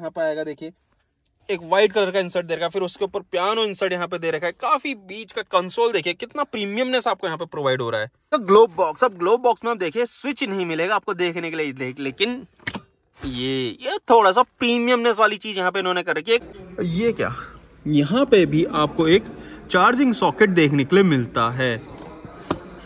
यहाँ पर आएगा देखिए एक व्हाइट कलर का इंसर्ट दे रखा है फिर उसके ऊपर प्यानो इंसर्ट यहाँ पे दे रखा है काफी बीच का कंसोल देखिए कितना प्रीमियमनेस आपको यहाँ पे प्रोवाइड हो रहा है तो ग्लोब बॉक्स अब ग्लोब बॉक्स में आप देखिए स्विच नहीं मिलेगा आपको देखने के लिए देख लेकिन ये ये थोड़ा सा प्रीमियमनेस वाली चीज यहाँ पे इन्होंने कर रखी है ये क्या यहाँ पे भी आपको एक चार्जिंग सॉकेट देखने के लिए मिलता है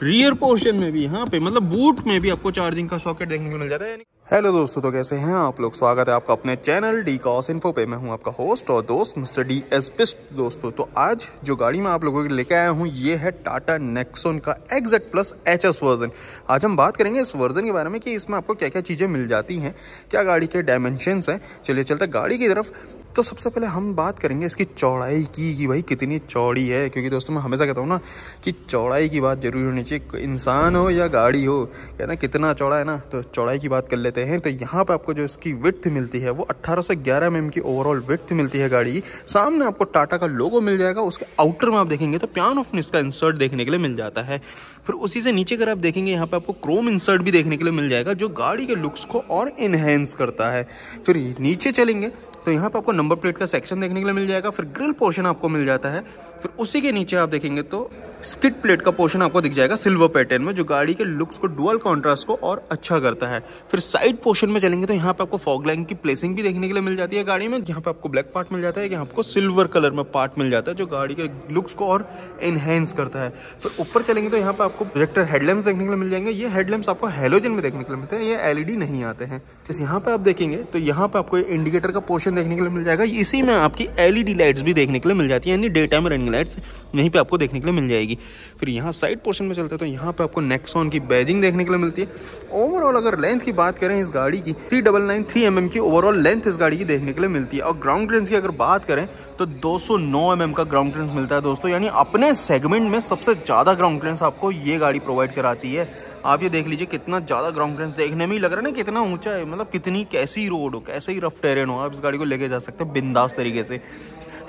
रियर पोर्शन में भी यहाँ पे मतलब बूट में भी आपको चार्जिंग का सॉकेट देखने को मिल जाता है हेलो दोस्तों तो कैसे हैं आप लोग स्वागत है आपका अपने चैनल डी कॉस इन्फो पे मैं हूं आपका होस्ट और दोस्त मिस्टर डी एस पिस्ट दोस्तों तो आज जो गाड़ी मैं आप लोगों के लेके आया हूं ये है टाटा नेक्सोन का exact plus H S version आज हम बात करेंगे इस वर्जन के बारे में कि इसमें आपको क्या क्या चीज़ें मिल जाती हैं क्या गाड़ी के डायमेंशनस हैं चलिए चलते गाड़ी की तरफ तो सबसे पहले हम बात करेंगे इसकी चौड़ाई की कि भाई कितनी चौड़ी है क्योंकि दोस्तों मैं हमेशा कहता हूँ ना कि चौड़ाई की बात जरूरी होनी चाहिए इंसान हो या गाड़ी हो कहते हैं कितना चौड़ा है ना तो चौड़ाई की बात कर लेते हैं तो यहाँ पर आपको जो इसकी विथ मिलती है वो अट्ठारह सौ ग्यारह एम mm की ओवरऑल विथ मिलती है गाड़ी सामने आपको टाटा का लोगो मिल जाएगा उसके आउटर में आप देखेंगे तो प्यान ऑफ इसका इंसर्ट देखने के लिए मिल जाता है फिर उसी से नीचे अगर आप देखेंगे यहाँ पर आपको क्रोम इंसर्ट भी देखने के लिए मिल जाएगा जो गाड़ी के लुक्स को और इनहेंस करता है फिर नीचे चलेंगे तो यहाँ पर आपको नंबर प्लेट का सेक्शन देखने के लिए मिल जाएगा फिर ग्रिल पोर्शन आपको मिल जाता है फिर उसी के नीचे आप देखेंगे तो स्किट प्लेट का पोर्शन आपको दिख जाएगा सिल्वर पैटर्न में जो गाड़ी के लुक्स को डुअल कॉन्ट्रास्ट को और अच्छा करता है फिर साइड पोर्शन में चलेंगे तो यहाँ पे आपको फॉग लाइन की प्लेसिंग भी देखने के लिए मिल जाती है गाड़ी में यहाँ पे आपको ब्लैक पार्ट मिल जाता है यहाँ आपको सिल्वर कलर में पार्ट मिल जाता है जो गाड़ी के लुक्स को और इनहेंस करता है फिर ऊपर चलेंगे तो यहाँ पे आपको डायरेक्टर हेडलैम्प देखने के लिए मिल जाएंगे ये हेडलैम्प आपको हेलोजन में देखने के लिए मिलते हैं ये एलईडी नहीं आते हैं जैसे यहाँ पे आप देखेंगे तो यहाँ पे आपको इंडिकेटर का पोर्शन देखने के लिए मिल जाएगा इसी में आपकी एलईडी लाइट्स भी देखने के लिए मिल जाती है यानी डे टाइम रनिंग लाइट्स यहीं पर आपको देखने के लिए मिल जाएगी मिलेगी फिर यहाँ साइड पोर्शन में चलते हैं तो यहाँ पर आपको नेक्सॉन की बैजिंग देखने के लिए मिलती है ओवरऑल अगर लेंथ की बात करें इस गाड़ी की three double nine three M M की ओवरऑल लेंथ इस गाड़ी की देखने के लिए मिलती है और ग्राउंड क्लियरेंस की अगर बात करें तो 209 सौ mm का ग्राउंड क्लियरेंस मिलता है दोस्तों यानी अपने सेगमेंट में सबसे ज़्यादा ग्राउंड क्लियरेंस आपको ये गाड़ी प्रोवाइड कराती है आप ये देख लीजिए कितना ज़्यादा ग्राउंड क्लियरेंस देखने में ही लग रहा है ना कितना ऊंचा है मतलब कितनी कैसी रोड हो कैसे ही रफ टेरेन हो आप इस गाड़ी को लेके जा सकते हैं बिंदास तरीके से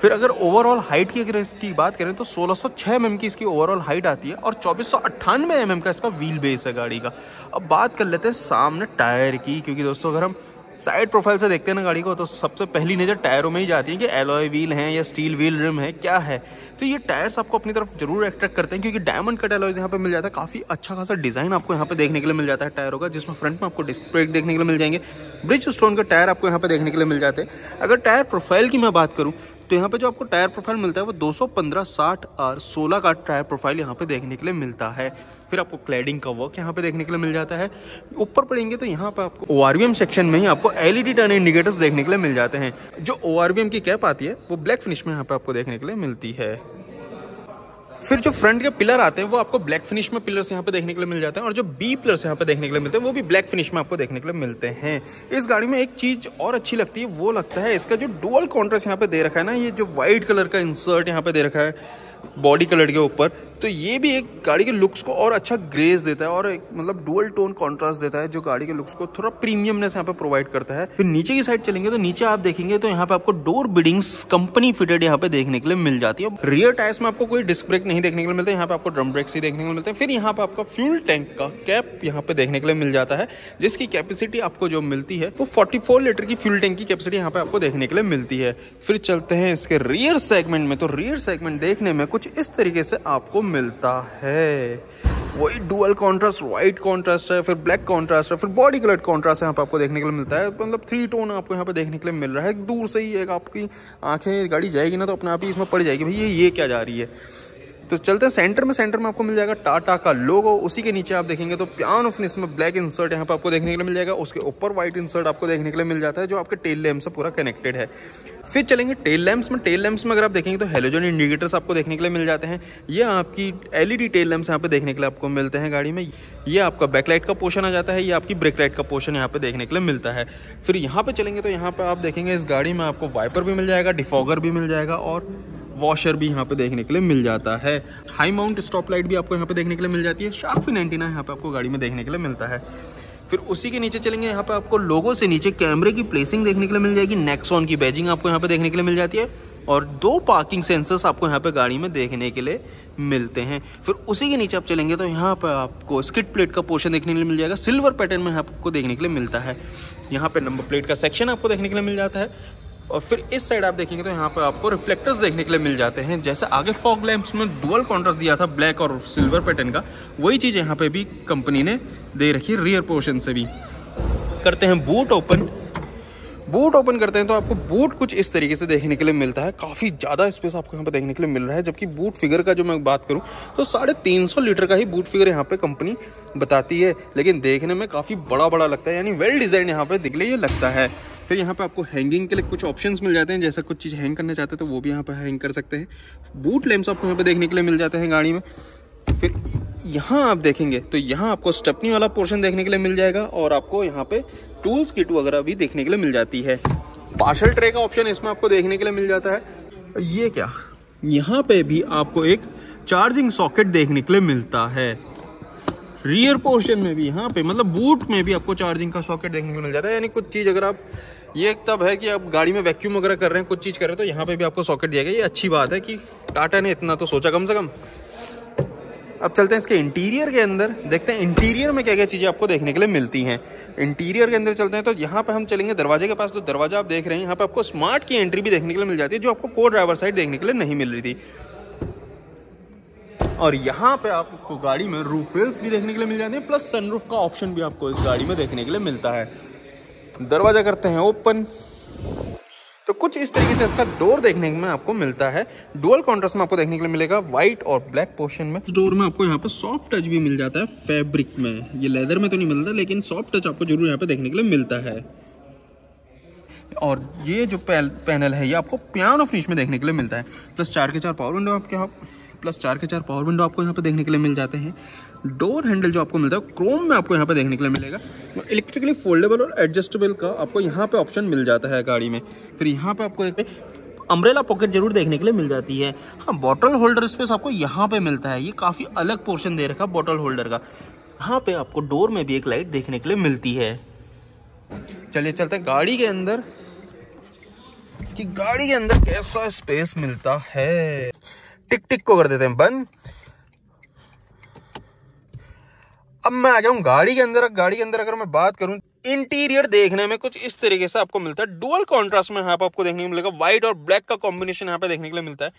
फिर अगर ओवरऑल हाइट की अगर इसकी बात करें तो 1606 एम mm की इसकी ओवरऑल हाइट आती है और चौबीस सौ एम mm का इसका व्हील बेस है गाड़ी का अब बात कर लेते हैं सामने टायर की क्योंकि दोस्तों अगर हम साइड प्रोफाइल से देखते हैं ना गाड़ी को तो सबसे पहली नज़र टायरों में ही जाती है कि एलॉय व्हील हैं या स्टील व्हील रिम है क्या है तो ये टायर्स आपको अपनी तरफ जरूर अट्रैक्ट करते हैं क्योंकि डायमंड कट एलॉयज यहाँ पे मिल जाता है काफ़ी अच्छा खासा डिज़ाइन आपको यहाँ पे देखने के लिए मिल जाता है टायरों का जिसमें फ्रंट में आपको डिस्प्रेक ब्रेक देखने के लिए मिल जाएंगे ब्रिज स्टोन का टायर आपको यहाँ पर देखने के लिए मिल जाते हैं अगर टायर प्रोफाइल की मैं बात करूँ तो यहाँ पे जो आपको टायर प्रोफाइल मिलता है वो 215 सौ आर 16 का टायर प्रोफाइल यहाँ पे देखने के लिए मिलता है फिर आपको क्लैडिंग का वर्क यहाँ पे देखने के लिए मिल जाता है ऊपर पड़ेंगे तो यहाँ पे आपको ओ सेक्शन में ही आपको एलईडी टर्न इंडिकेटर्स देखने के लिए मिल जाते हैं जो ओ की कैप आती है वो ब्लैक फिनिश में यहाँ पे आपको देखने के लिए मिलती है फिर जो फ्रंट के पिलर आते हैं वो आपको ब्लैक फिनिश में पिलर्स यहाँ पे देखने के लिए मिल जाते हैं और जो बी पिलर्स यहाँ पे देखने के लिए मिलते हैं वो भी ब्लैक फिनिश में आपको देखने के लिए मिलते हैं इस गाड़ी में एक चीज़ और अच्छी लगती है वो लगता है इसका जो डुअल कॉन्ट्रेस्ट यहाँ पे दे रखा है ना ये जो व्हाइट कलर का इंसर्ट यहाँ पे दे रखा है बॉडी कलर के ऊपर तो ये भी एक गाड़ी के लुक्स को और अच्छा ग्रेस देता है और एक मतलब डुअल टोन कॉन्ट्रास्ट देता है जो गाड़ी के लुक्स को थोड़ा प्रीमियमनेस यहाँ पे प्रोवाइड करता है फिर नीचे की साइड चलेंगे तो नीचे आप देखेंगे तो यहाँ पे आपको डोर बिडिंग्स कंपनी फिटेड यहाँ पे देखने के लिए मिल जाती है रियर टायर्स में आपको कोई डिस्क ब्रेक नहीं देखने के लिए मिलता है यहाँ पे आपको ड्रम ब्रेक्स ही देखने को मिलते हैं फिर यहाँ पे आपका फ्यूल टैंक का कैप यहाँ पे देखने के लिए मिल जाता है जिसकी कैपेसिटी आपको जो मिलती है वो फोर्टी लीटर की फ्यूल टैंक की कैपेसिटी यहाँ पे आपको देखने के लिए मिलती है फिर चलते हैं इसके रियर सेगमेंट में तो रियर सेगमेंट देखने में कुछ इस तरीके से आपको मिलता है वही डुअल कॉन्ट्रास्ट वाइट कॉन्ट्रास्ट है फिर ब्लैक कॉन्ट्रास्ट है फिर बॉडी कलर कॉन्ट्रास्ट यहाँ पर आपको देखने के लिए मिलता है मतलब थ्री टोन आपको यहाँ पे देखने के लिए मिल रहा है दूर से ही एक आपकी आंखें गाड़ी जाएगी ना तो अपने आप ही इसमें पड़ जाएगी भैया ये, ये क्या जा रही है तो चलते हैं सेंटर में सेंटर में आपको मिल जाएगा टाटा का लोगो उसी के नीचे आप देखेंगे तो प्यान ऑफ में ब्लैक इंसर्ट यहाँ पर आपको देखने के लिए मिल जाएगा उसके ऊपर व्हाइट इंसर्ट आपको देखने के लिए मिल जाता है जो आपके टेल लैम्प से पूरा कनेक्टेड है फिर चलेंगे टेल लैम्प्स में टेल लैम्प्स में अगर आप देखेंगे तो हेलोजन इंडिकेटर्स आपको देखने के लिए मिल जाते हैं ये आपकी एलईडी टेल लैम्प्स यहाँ पे देखने के लिए आपको मिलते हैं गाड़ी में ये आपका बैकलाइट का पोर्शन आ जाता है ये आपकी ब्रेक लाइट का पोर्शन यहाँ पे देखने के लिए मिलता है फिर यहाँ पे चलेंगे तो यहाँ पे आप देखेंगे इस गाड़ी में आपको वाइपर भी मिल जाएगा डिफॉगर भी मिल जाएगा और वॉशर भी यहाँ पे देखने के लिए मिल जाता है हाई माउंट स्टॉप लाइट भी आपको यहाँ पे देखने के लिए मिल जाती है शाफी फिन एंटीना यहाँ पे आपको गाड़ी में देखने के लिए मिलता है फिर उसी के नीचे चलेंगे यहाँ पे आपको लोगों से नीचे कैमरे की प्लेसिंग देखने के लिए मिल जाएगी नेक्सॉन की बैजिंग आपको यहाँ पे देखने के लिए मिल जाती है और दो पार्किंग सेंसर्स आपको यहाँ पे गाड़ी में देखने के लिए मिलते हैं फिर उसी के नीचे आप चलेंगे तो यहाँ पर आपको स्किट प्लेट का पोर्शन देखने के लिए मिल जाएगा सिल्वर पैटर्न में आपको देखने के लिए मिलता है यहाँ पे नंबर प्लेट का सेक्शन आपको देखने के लिए मिल जाता है और फिर इस साइड आप देखेंगे तो यहाँ पर आपको रिफ्लेक्टर्स देखने के लिए मिल जाते हैं जैसे आगे फॉग लैम्प्स में डुअल कॉन्ट्रास्ट दिया था ब्लैक और सिल्वर पैटर्न का वही चीज़ यहाँ पर भी कंपनी ने दे रखी है रियर पोर्शन से भी करते हैं बूट ओपन बूट ओपन करते हैं तो आपको बूट कुछ इस तरीके से देखने के लिए मिलता है काफ़ी ज़्यादा स्पेस आपको यहाँ पर देखने के लिए मिल रहा है जबकि बूट फिगर का जो मैं बात करूँ तो साढ़े तीन सौ लीटर का ही बूट फिगर यहाँ पे कंपनी बताती है लेकिन देखने में काफ़ी बड़ा बड़ा लगता है यानी वेल डिज़ाइन यहाँ पे दिखले ये लगता है फिर यहाँ पे आपको हैंगिंग के लिए कुछ ऑप्शंस मिल जाते हैं जैसा कुछ चीज़ हैंग करना चाहते हैं तो वो भी यहाँ पे हैंग कर सकते हैं बूट लैम्प्स आपको यहाँ पे देखने के लिए मिल जाते हैं गाड़ी में फिर यहाँ आप देखेंगे तो यहाँ आपको स्टपनी वाला पोर्शन देखने के लिए मिल जाएगा और आपको यहाँ पे टूल्स किट वगैरह भी देखने के लिए मिल जाती है पार्शल ट्रे का ऑप्शन इसमें आपको देखने के लिए मिल जाता है ये क्या यहाँ पे भी आपको एक चार्जिंग सॉकेट देखने के लिए मिलता है रियर पोर्शन में भी यहाँ पे मतलब बूट में भी आपको चार्जिंग का सॉकेट देखने को मिल जाता है यानी कुछ चीज़ अगर आप ये एक तब है कि आप गाड़ी में वैक्यूम वगैरह कर रहे हैं कुछ चीज़ कर रहे हैं तो यहाँ पे भी आपको सॉकेट दिया गया ये अच्छी बात है कि टाटा ने इतना तो सोचा कम से कम अब चलते हैं इसके इंटीरियर के अंदर देखते हैं इंटीरियर में क्या क्या चीज़ें आपको देखने के लिए मिलती हैं इंटीरियर के अंदर चलते हैं तो यहाँ पे हम चलेंगे दरवाजे के पास तो दरवाजा आप देख रहे हैं यहाँ पे आपको स्मार्ट की एंट्री भी देखने के लिए मिल जाती है जो आपको को ड्राइवर साइड देखने के लिए नहीं मिल रही थी और यहाँ पे आपको गाड़ी में रूफ रेल्स भी देखने के लिए मिल जाते हैं प्लस सनरूफ का ऑप्शन भी आपको इस गाड़ी में देखने के लिए मिलता है दरवाज़ा करते हैं ओपन तो कुछ इस तरीके से इसका डोर देखने में आपको मिलता है डुअल कॉन्ट्रास्ट में आपको देखने के लिए मिलेगा व्हाइट और ब्लैक पोर्शन में डोर में आपको यहाँ पे सॉफ्ट टच भी मिल जाता है फैब्रिक में ये लेदर में तो नहीं मिलता लेकिन सॉफ्ट टच आपको जरूर यहाँ पे देखने के लिए मिलता है और ये जो पैनल है ये आपको पियानो फिनिश में देखने के लिए मिलता है प्लस चार के चार पावर विंडो आपके यहाँ प्लस चार के चार पावर विंडो आपको यहाँ पे देखने के लिए मिल जाते हैं डोर हैंडल जो आपको मिलता है क्रोम में आपको यहाँ पे देखने के लिए मिलेगा इलेक्ट्रिकली फोल्डेबल और एडजस्टेबल का आपको यहाँ पे ऑप्शन मिल जाता है गाड़ी में फिर यहाँ पर आपको एक अम्ब्रेला पॉकेट जरूर देखने के लिए मिल जाती है हाँ बॉटल होल्डर स्पेस आपको यहाँ पे मिलता है ये काफ़ी अलग पोर्शन दे रखा बॉटल होल्डर का यहाँ पे आपको डोर में भी एक लाइट देखने के लिए मिलती है चलिए चलते हैं गाड़ी के अंदर कि गाड़ी के अंदर कैसा स्पेस मिलता है टिक टिक को कर देते हैं बंद अब मैं आ जाऊँ गाड़ी के अंदर गाड़ी के अंदर अगर मैं बात करूँ इंटीरियर देखने में कुछ इस तरीके से आपको मिलता है डुअल कॉन्ट्रास्ट में यहाँ पर आपको देखने को मिलेगा व्हाइट और ब्लैक का कॉम्बिनेशन यहाँ पे देखने के लिए मिलता है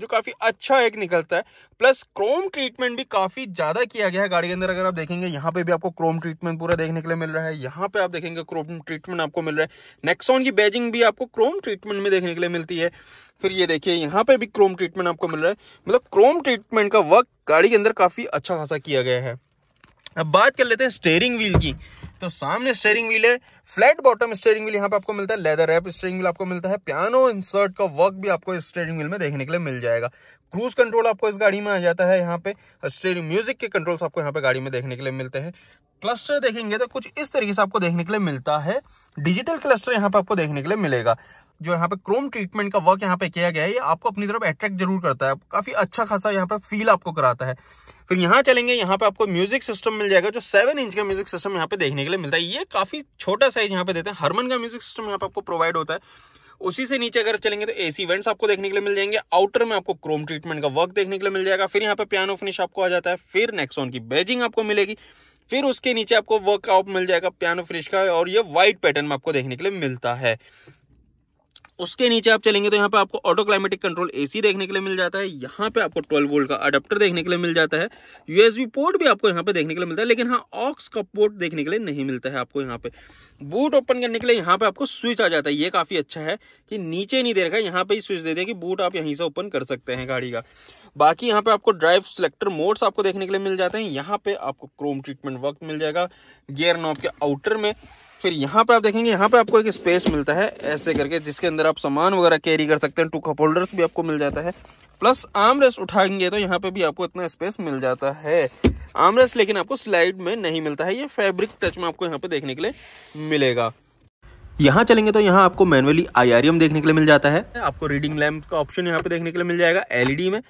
जो काफ़ी अच्छा एक निकलता है प्लस क्रोम ट्रीटमेंट भी काफ़ी ज़्यादा किया गया है गाड़ी के अंदर अगर आप देखेंगे यहाँ पे भी आपको क्रोम ट्रीटमेंट पूरा देखने के लिए मिल रहा है यहाँ पे आप देखेंगे क्रोम ट्रीटमेंट आपको मिल रहा है नेक्सॉन की बैजिंग भी आपको क्रोम ट्रीटमेंट में देखने के लिए मिलती है फिर ये देखिए यहाँ पे भी क्रोम ट्रीटमेंट आपको मिल रहा है मतलब क्रोम ट्रीटमेंट का वर्क गाड़ी के अंदर काफ़ी अच्छा खासा किया गया है अब बात कर लेते हैं स्टेयरिंग व्हील की सकते हो सामने स्टेयरिंग व्हील है फ्लैट बॉटम स्टेयरिंग व्हील यहाँ पे आपको मिलता है लेदर रैप स्टेयरिंग व्हील आपको मिलता है पियानो इंसर्ट का वर्क भी आपको स्टेयरिंग व्हील में देखने के लिए मिल जाएगा क्रूज कंट्रोल आपको इस गाड़ी में आ जाता है यहाँ पे स्टेयरिंग म्यूजिक के कंट्रोल्स आपको यहाँ पे गाड़ी में देखने के लिए मिलते हैं क्लस्टर देखेंगे तो कुछ इस तरीके से आपको देखने के लिए मिलता है डिजिटल क्लस्टर यहाँ पे आपको देखने के लिए मिलेगा जो यहाँ पे क्रोम ट्रीटमेंट का वर्क यहाँ पे किया गया है ये आपको अपनी तरफ अट्रैक्ट जरूर करता है काफी अच्छा खासा यहाँ पे फील आपको कराता है फिर यहाँ चलेंगे यहाँ पे आपको म्यूजिक सिस्टम मिल जाएगा जो सेवन इंच का म्यूजिक सिस्टम यहाँ पे देखने के लिए मिलता है ये काफी छोटा साइज यहाँ पे देते हैं हरमन का म्यूजिक सिस्टम यहाँ पे आपको प्रोवाइड होता है उसी से नीचे अगर चलेंगे तो एसी वेंट्स आपको देखने के लिए मिल जाएंगे आउटर में आपको क्रोम ट्रीटमेंट का वर्क देखने के लिए मिल जाएगा फिर यहाँ पे पियानो फिनिश आपको आ जाता है फिर नेक्सोन की बेजिंग आपको मिलेगी फिर उसके नीचे आपको वर्कआउट मिल जाएगा पियानो फिनिश का और ये व्हाइट पैटर्न में आपको देखने के लिए मिलता है उसके नीचे आप चलेंगे तो यहाँ पे आपको ऑटो क्लाइमेटिक कंट्रोल एसी देखने के लिए मिल जाता है यहाँ पे आपको 12 वोल्ट का अडप्टर देखने के लिए मिल जाता है यूएसबी पोर्ट भी आपको यहाँ पे देखने के लिए मिलता है लेकिन हाँ ऑक्स का पोर्ट देखने के लिए नहीं मिलता है आपको यहाँ पे बूट ओपन करने के लिए यहाँ पे आपको स्विच आ जाता है ये काफी अच्छा है कि नीचे नहीं दे रखा है यहाँ पे ही स्विच दे दिया कि बूट आप यहीं से ओपन कर सकते हैं गाड़ी का बाकी यहाँ पे आपको ड्राइव सिलेक्टर मोड्स आपको देखने के लिए मिल जाते हैं यहाँ पे आपको क्रोम ट्रीटमेंट वक्त मिल जाएगा गियर नॉब के आउटर में फिर यहाँ पे आप देखेंगे यहाँ पे आपको एक स्पेस मिलता है ऐसे करके जिसके अंदर आप सामान वगैरह कैरी कर सकते हैं टू कप होल्डर्स भी आपको मिल जाता है प्लस आर्म रेस्ट उठाएंगे तो यहाँ पे भी आपको इतना स्पेस मिल जाता है आर्म रेस्ट लेकिन आपको स्लाइड में नहीं मिलता है ये फैब्रिक टच में आपको यहाँ पे देखने के लिए मिलेगा यहाँ चलेंगे तो यहाँ आपको मैनुअली आई देखने के लिए मिल जाता है आपको रीडिंग लैम्प का ऑप्शन यहाँ पे देखने के लिए मिल जाएगा एलईडी e में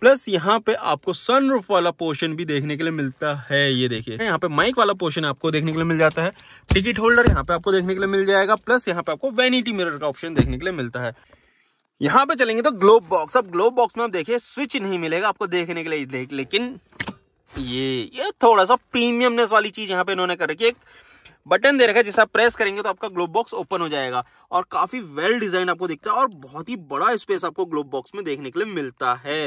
प्लस यहाँ पे आपको सनरूफ वाला पोर्शन भी देखने के लिए मिलता है ये देखिए यहाँ पे माइक वाला पोर्शन आपको देखने के लिए मिल जाता है टिकट होल्डर यहाँ पे आपको देखने के लिए मिल जाएगा प्लस यहाँ पे आपको वेनिटी मिरर का ऑप्शन देखने के लिए मिलता है यहाँ पे चलेंगे तो ग्लोब बॉक्स अब ग्लोब बॉक्स में आप देखिए स्विच नहीं मिलेगा आपको देखने के लिए देख लेकिन ये ये थोड़ा सा प्रीमियमनेस वाली चीज यहाँ पे इन्होंने कर रखी है बटन दे रखा है जैसे आप प्रेस करेंगे तो आपका ग्लोब बॉक्स ओपन हो जाएगा और काफी वेल डिजाइन आपको दिखता है और बहुत ही बड़ा स्पेस आपको ग्लोब बॉक्स में देखने के लिए मिलता है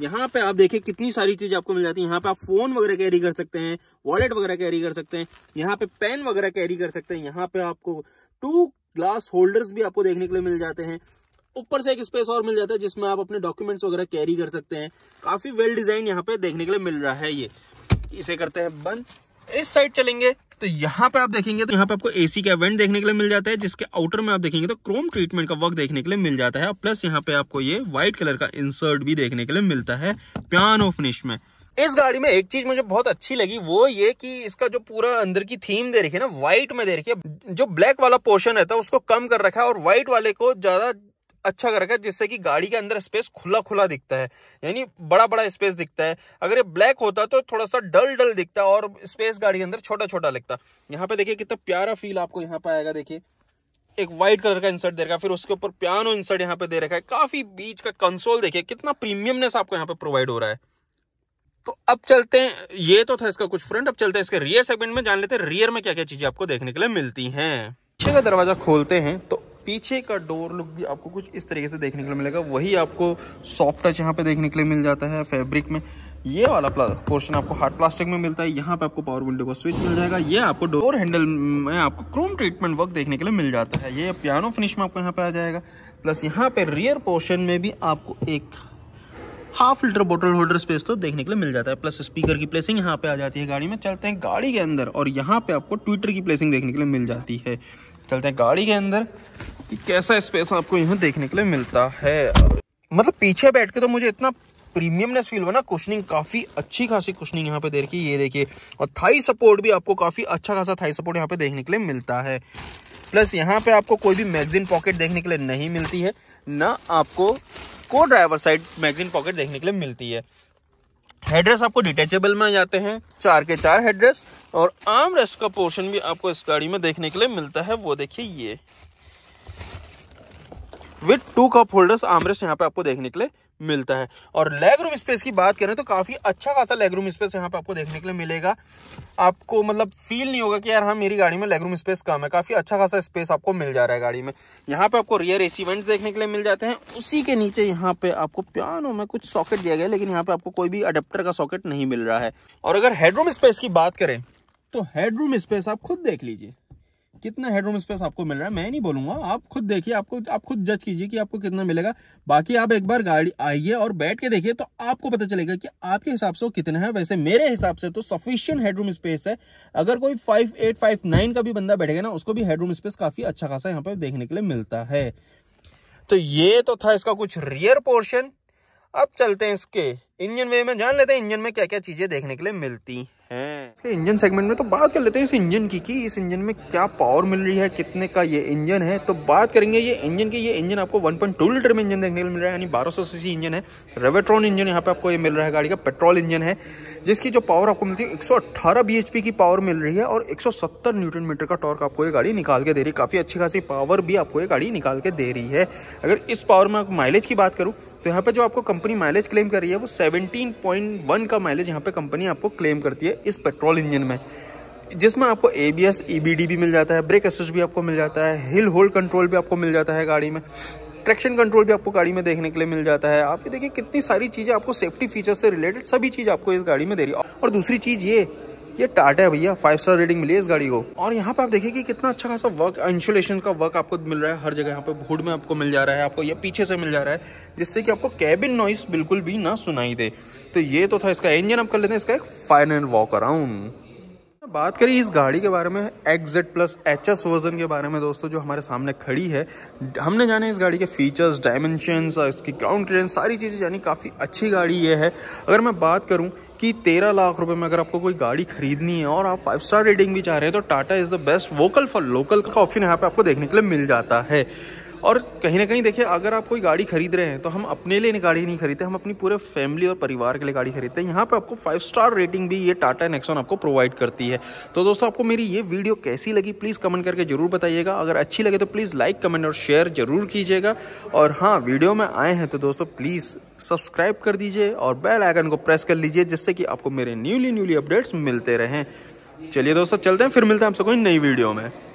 यहाँ पे आप देखिए कितनी सारी चीजें आपको मिल जाती है यहाँ पे आप फोन वगैरह कैरी कर सकते हैं वॉलेट वगैरह कैरी कर सकते हैं यहाँ पे पेन वगैरह कैरी कर सकते हैं यहाँ पे आपको टू ग्लास होल्डर्स भी आपको देखने के लिए मिल जाते हैं ऊपर से एक स्पेस और मिल जाता है जिसमें आप अपने डॉक्यूमेंट्स वगैरह कैरी कर सकते हैं काफी वेल डिजाइन यहाँ पे देखने के लिए मिल रहा है ये इसे करते हैं बंद इस साइड चलेंगे तो यहाँ पे आप देखेंगे तो यहाँ पे आपको एसी का इवेंट देखने के लिए मिल जाता है जिसके आउटर में आप देखेंगे तो क्रोम ट्रीटमेंट का वर्क देखने के लिए मिल जाता है प्लस यहाँ पे आपको ये व्हाइट कलर का इंसर्ट भी देखने के लिए मिलता है पियानो फिनिश में इस गाड़ी में एक चीज मुझे बहुत अच्छी लगी वो ये कि इसका जो पूरा अंदर की थीम दे रखी है ना व्हाइट में दे रखी है जो ब्लैक वाला पोर्शन रहता है उसको कम कर रखा है और व्हाइट वाले को ज्यादा अच्छा कर रखा है जिससे कि गाड़ी के अंदर स्पेस खुला खुला दिखता है यानी बड़ा बड़ा स्पेस दिखता है अगर ये ब्लैक होता तो थोड़ा सा डल डल दिखता और स्पेस गाड़ी के अंदर छोटा छोटा लगता यहाँ पे देखिए कितना प्यारा फील आपको यहाँ पे आएगा देखिए एक व्हाइट कलर का इंसर्ट दे रखा है फिर उसके ऊपर प्यानो इंसर्ट यहाँ पे दे रखा है काफी बीच का कंसोल देखिए कितना प्रीमियमनेस आपको यहाँ पे प्रोवाइड हो रहा है तो अब चलते हैं ये तो था इसका कुछ फ्रंट अब चलते हैं इसके रियर सेगमेंट में जान लेते हैं रियर में क्या क्या चीजें आपको देखने के लिए मिलती हैं पीछे का दरवाजा खोलते हैं तो पीछे का डोर लुक भी आपको कुछ इस तरीके से देखने के लिए मिलेगा वही आपको सॉफ्ट टच यहाँ पे देखने के लिए मिल जाता है फैब्रिक में ये वाला पोर्शन आपको हार्ड प्लास्टिक में मिलता है यहाँ पे आपको पावर विंडो का स्विच मिल जाएगा ये आपको डोर हैंडल में आपको क्रोम ट्रीटमेंट वर्क देखने के लिए मिल जाता है ये पियानो फिनिश में आपको यहाँ पे आ जाएगा प्लस यहाँ पे रियर पोर्शन में भी आपको एक हाफ लीटर बोतल होल्डर स्पेस तो देखने के लिए मिल जाता है प्लस स्पीकर की प्लेसिंग यहाँ पे आ जाती है गाड़ी में चलते हैं गाड़ी के अंदर और यहाँ पे आपको ट्विटर की प्लेसिंग देखने के लिए मिल जाती है चलते हैं गाड़ी के अंदर कि कैसा स्पेस आपको यहाँ देखने के लिए मिलता है मतलब पीछे बैठ के तो मुझे इतना प्रीमियमनेस फील हुआ ना कुशनिंग काफ़ी अच्छी खासी कुशनिंग यहाँ पे दे रखी ये देखिए और थाई सपोर्ट भी आपको काफ़ी अच्छा खासा थाई सपोर्ट यहाँ पे देखने के लिए मिलता है प्लस यहाँ पे आपको कोई भी मैगजीन पॉकेट देखने के लिए नहीं मिलती है ना आपको को ड्राइवर साइड मैगजीन पॉकेट देखने के लिए मिलती है हेडरेस आपको डिटेचेबल में जाते हैं चार के चार हेडरेस और आम रेस्ट का पोर्शन भी आपको इस गाड़ी में देखने के लिए मिलता है वो देखिए ये with two cup holders armrest यहाँ पे आपको देखने के लिए मिलता है और लेग रूम स्पेस की बात करें तो काफ़ी अच्छा खासा लेग रूम स्पेस यहाँ पे आपको देखने के लिए मिलेगा आपको मतलब फील नहीं होगा कि यार हाँ मेरी गाड़ी में लेग रूम स्पेस कम है काफ़ी अच्छा खासा स्पेस आपको मिल जा रहा है गाड़ी में यहाँ पे आपको रियर एसी वेंट देखने के लिए मिल जाते हैं उसी के नीचे यहाँ पे आपको पियानो में कुछ सॉकेट दिया गया लेकिन यहाँ पे आपको कोई भी अडेप्टर का सॉकेट नहीं मिल रहा है और अगर हेडरूम स्पेस की बात करें तो हेडरूम स्पेस आप खुद देख लीजिए कितना हेडरूम स्पेस आपको मिल रहा है मैं नहीं बोलूंगा आप खुद देखिए आपको आप खुद जज कीजिए कि आपको कितना मिलेगा बाकी आप एक बार गाड़ी आइए और बैठ के देखिए तो आपको पता चलेगा कि आपके हिसाब से वो कितना है वैसे मेरे हिसाब से तो सफिशियंट हेडरूम स्पेस है अगर कोई फाइव एट फाइव नाइन का भी बंदा बैठेगा ना उसको भी हेडरूम स्पेस काफ़ी अच्छा खासा यहाँ पर देखने के लिए मिलता है तो ये तो था इसका कुछ रियर पोर्शन अब चलते हैं इसके इंजन वे में जान लेते हैं इंजन में क्या क्या चीज़ें देखने के लिए मिलती है इंजन सेगमेंट में तो बात कर लेते हैं इस इंजन की कि इस इंजन में क्या पावर मिल रही है कितने का ये इंजन है तो बात करेंगे ये इंजन की ये इंजन आपको 1.2 लीटर में इंजन देखने को मिल रहा है यानी 1200 सीसी इंजन है रेवेट्रॉन इंजन यहाँ पे आपको ये मिल रहा है गाड़ी का पेट्रोल इंजन है जिसकी जो पावर आपको मिलती है 118 सौ की पावर मिल रही है और 170 न्यूटन मीटर का टॉर्क आपको ये गाड़ी निकाल के दे रही है काफ़ी अच्छी खासी पावर भी आपको ये गाड़ी निकाल के दे रही है अगर इस पावर में माइलेज की बात करूँ तो यहाँ पर जो आपको कंपनी माइलेज क्लेम कर रही है वो सेवनटीन का माइलेज यहाँ पे कंपनी आपको क्लेम करती है इस पेट्रोल इंजन में जिसमें आपको A B S E B D भी मिल जाता है ब्रेक असिस्ट भी आपको मिल जाता है हिल होल्ड कंट्रोल भी आपको मिल जाता है गाड़ी में ट्रैक्शन कंट्रोल भी आपको गाड़ी में देखने के लिए मिल जाता है आप ये देखिए कितनी सारी चीज़ें आपको सेफ्टी फीचर से रिलेटेड सभी चीज़ आपको इस गाड़ी में दे रही है और दूसरी चीज़ ये ये टाटा है भैया फाइव स्टार रेटिंग मिली है इस गाड़ी को और यहाँ पे आप देखिए कि कितना अच्छा खासा वर्क इंसुलेशन का वर्क आपको मिल रहा है हर जगह यहाँ पे भूड में आपको मिल जा रहा है आपको ये पीछे से मिल जा रहा है जिससे कि आपको कैबिन नॉइस बिल्कुल भी ना सुनाई दे तो ये तो था इसका इंजन आप कर लेते हैं इसका एक फाइनल वॉक अराउंड बात करें इस गाड़ी के बारे में XZ plus H S version के बारे में दोस्तों जो हमारे सामने खड़ी है हमने जाने इस गाड़ी के फीचर्स डायमेंशंस और इसकी ग्राउंड क्लियरेंस सारी चीज़ें जानी काफ़ी अच्छी गाड़ी ये है अगर मैं बात करूं कि तेरह लाख रुपए में अगर आपको कोई गाड़ी खरीदनी है और आप फाइव स्टार रेटिंग भी चाह रहे हैं तो Tata is the best vocal for local का ऑप्शन यहाँ पर आपको देखने के लिए मिल जाता है और कहीं ना कहीं देखिए अगर आप कोई गाड़ी खरीद रहे हैं तो हम अपने लिए गाड़ी नहीं खरीदते हम अपनी पूरे फैमिली और परिवार के लिए गाड़ी खरीदते हैं यहाँ पर आपको फाइव स्टार रेटिंग भी ये टाटा नेक्सॉन आपको प्रोवाइड करती है तो दोस्तों आपको मेरी ये वीडियो कैसी लगी प्लीज़ कमेंट करके ज़रूर बताइएगा अगर अच्छी लगे तो प्लीज़ लाइक कमेंट और शेयर ज़रूर कीजिएगा और हाँ वीडियो में आए हैं तो दोस्तों प्लीज़ सब्सक्राइब कर दीजिए और बेल आइकन को प्रेस कर लीजिए जिससे कि आपको मेरे न्यूली न्यूली अपडेट्स मिलते रहें चलिए दोस्तों चलते हैं फिर मिलते हैं आपसे कोई नई वीडियो में